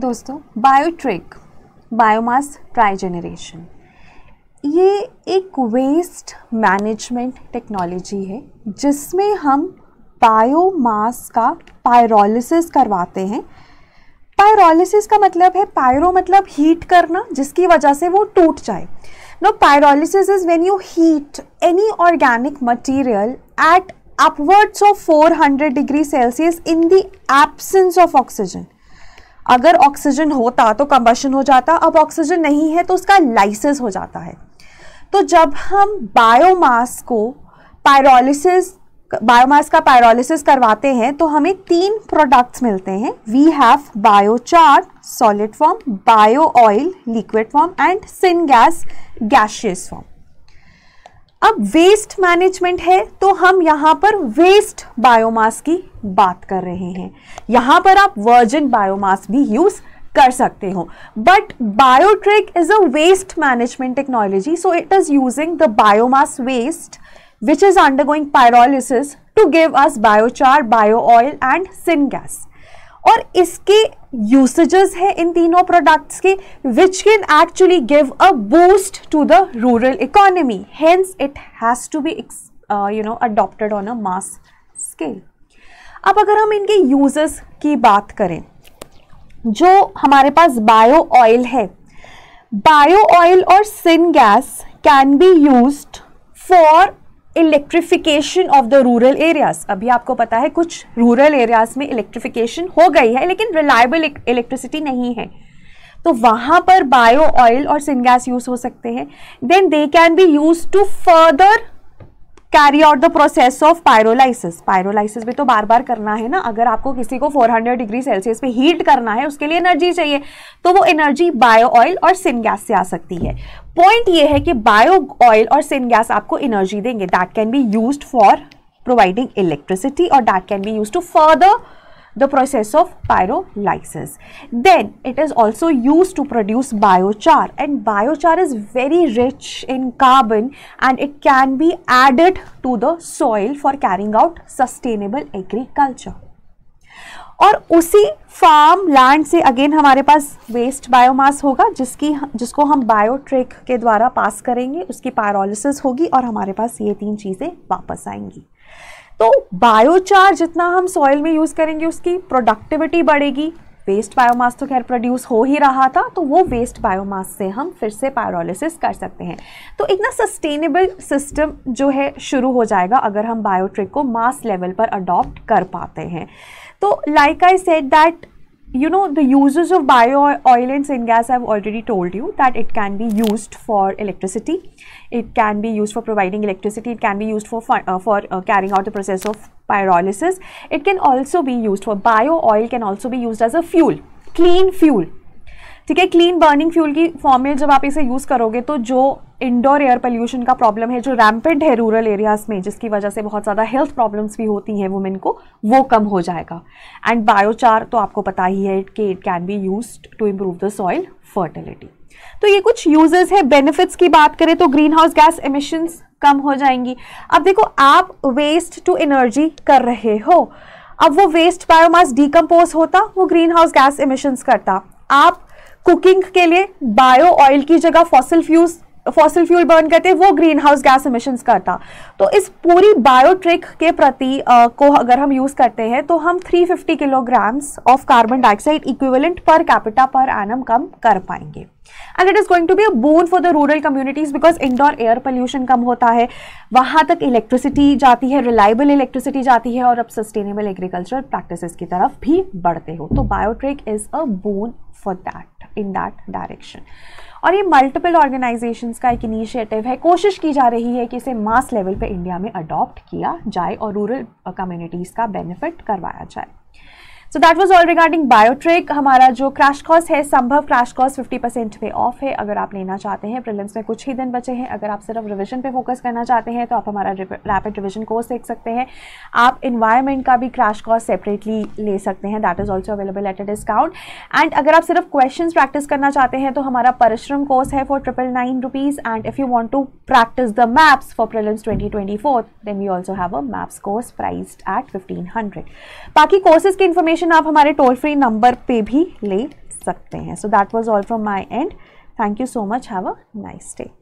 दोस्तों बायोट्रिक biomass try generation ये एक वेस्ट मैनेजमेंट टेक्नोलॉजी है जिसमें हम बायोमास का पायरोलिसिस करवाते हैं पायरोलिसिस का मतलब है पायरो मतलब हीट करना जिसकी वजह से वो टूट जाए no pyrolysis is when you heat any organic material at upwards of 400 degree Celsius in the absence of oxygen अगर ऑक्सीजन होता तो कंबशन हो जाता अब ऑक्सीजन नहीं है तो उसका लाइसिस हो जाता है तो जब हम बायोमास को पायरोलिसिस बायोमास का पायरोलिसिस करवाते हैं तो हमें तीन प्रोडक्ट्स मिलते हैं we have biochar solid form bio oil liquid form and syn gas gaseous form अब वेस्ट मैनेजमेंट है तो हम यहाँ पर वेस्ट बायोमास की बात कर रहे हैं यहाँ पर आप वर्जिन बायोमास भी यूज़ कर सकते हो but BioTRIG is a waste management technology so it is using the biomass waste which is undergoing undergoing to give us biochar bio oil and syn gas और इसके यूसेजेस हैं इन तीनों products के which can actually give a boost to the rural economy hence it has to be you know adopted on a mass scale अब अगर हम इनके यूजेस की बात करें जो हमारे पास बायो ऑयल है बायो ऑयल और syn gas can be used for electrification of the rural areas अभी आपको पता है कुछ रूरल एरियाज में इलेक्ट्रिफिकेशन हो गई है लेकिन रिलायबल इलेक्ट्रिसिटी नहीं है तो वहाँ पर बायो ऑयल और सिनगैस यूज़ हो सकते हैं then they can be use to further carry out the process of pyrolysis pyrolysis भी तो बार बार करना है ना अगर आपको किसी को 400 डिग्री सेल्सियस पे हीट करना है उसके लिए एनर्जी चाहिए तो वो एनर्जी बायो ऑयल और सिनगैस से आ सकती है पॉइंट ये है कि बायो ऑयल और सिनगैस आपको एनर्जी देंगे that can be use for providing electricity और that can be use to further the process of pyrolysis. Then it is also used to produce biochar and biochar is very rich in carbon and it can be added to the soil for carrying out sustainable agriculture. और उसी farm land से again हमारे पास waste biomass होगा जिसकी जिसको हम बायोट्रेक के द्वारा पास करेंगे उसकी पायरोलिसिस होगी और हमारे पास ये तीन चीज़ें वापस आएंगी तो बायोचार जितना हम सॉइल में यूज़ करेंगे उसकी प्रोडक्टिविटी बढ़ेगी वेस्ट बायोमास तो खैर प्रोड्यूस हो ही रहा था तो वो वेस्ट बायोमास से हम फिर से पायरोलिसिस कर सकते हैं तो एक ना सस्टेनेबल सिस्टम जो है शुरू हो जाएगा अगर हम बायोट्रिक को मास लेवल पर अडॉप्ट कर पाते हैं तो like I said that you know the uses of bio oil and syngas i've already told you that it can be used for electricity it can be used for providing electricity it can be used for uh, for uh, carrying out the process of pyrolysis it can also be used for bio oil can also be used as a fuel clean fuel ठीक है clean burning fuel की format जब आप इसे use करोगे तो जो indoor air pollution का प्रॉब्लम है जो रैम्पेंट है रूरल एरियाज़ में जिसकी वजह से बहुत ज़्यादा हेल्थ प्रॉब्लम्स भी होती हैं वुमेन को वो कम हो जाएगा एंड बायोचार तो आपको पता ही है कि it can be use to improve the soil fertility तो ये कुछ यूजेस है बेनिफिट्स की बात करें तो ग्रीन हाउस गैस इमिशंस कम हो जाएंगी अब देखो आप वेस्ट टू एनर्जी कर रहे हो अब वो वेस्ट बायोमास डीकम्पोज होता वो ग्रीन हाउस गैस इमिशंस करता आप कुकिंग के लिए बायो ऑयल की जगह fossil fuse fossil fuel burn करते वो ग्रीन हाउस गैस इमिशन करता तो इस पूरी बायोट्रिक के प्रति आ, को अगर हम यूज़ करते हैं तो हम 350 kilograms of carbon dioxide equivalent per capita per annum कम कर पाएंगे and it is going to be a boon for the rural communities because indoor air pollution कम होता है वहाँ तक इलेक्ट्रिसिटी जाती है रिलायबल इलेक्ट्रिसिटी जाती है और अब सस्टेनेबल एग्रीकल्चर प्रैक्टिस की तरफ भी बढ़ते हो तो BioTRIG is a boon for that in that direction और ये मल्टीपल ऑर्गेनाइजेशंस का एक इनिशिएटिव है कोशिश की जा रही है कि इसे मास लेवल पे इंडिया में अडॉप्ट किया जाए और रूरल कम्युनिटीज़ का बेनिफिट करवाया जाए so that was all regarding BioTRIG हमारा जो क्रैश कॉस्ट है संभव क्रैश कॉस्ट 50 परसेंट पे ऑफ है अगर आप लेना चाहते हैं प्रिलिम्स में कुछ ही दिन बचे हैं अगर आप सिर्फ रिविजन पे फोकस करना चाहते हैं तो आप हमारा रैपिड रिविजन कोर्स देख सकते हैं आप इन्वायरमेंट का भी क्रैश कॉस्ट सेपरेटली ले सकते हैं that is also available at a discount and अगर आप सिर्फ क्वेश्चन प्रैक्टिस करना चाहते हैं तो हमारा परिश्रम कोर्स है for triple nine rupees and if you want to practice the maps for prelims twenty twenty four then we also have a maps course price at fifteen hundred बाकी courses की information information आप हमारे toll free number पे भी ले सकते हैं so that was all from my and thank you so much have a nice day